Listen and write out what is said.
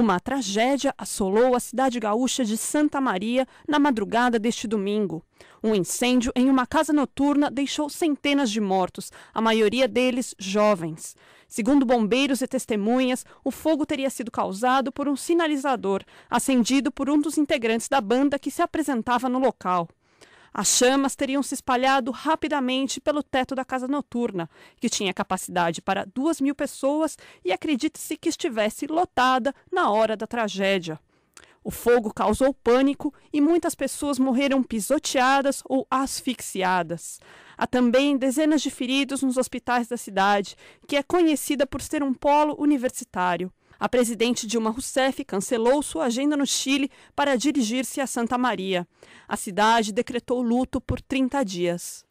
Uma tragédia assolou a cidade gaúcha de Santa Maria na madrugada deste domingo. Um incêndio em uma casa noturna deixou centenas de mortos, a maioria deles jovens. Segundo bombeiros e testemunhas, o fogo teria sido causado por um sinalizador acendido por um dos integrantes da banda que se apresentava no local. As chamas teriam se espalhado rapidamente pelo teto da casa noturna, que tinha capacidade para duas mil pessoas e acredita-se que estivesse lotada na hora da tragédia. O fogo causou pânico e muitas pessoas morreram pisoteadas ou asfixiadas. Há também dezenas de feridos nos hospitais da cidade, que é conhecida por ser um polo universitário. A presidente Dilma Rousseff cancelou sua agenda no Chile para dirigir-se a Santa Maria. A cidade decretou luto por 30 dias.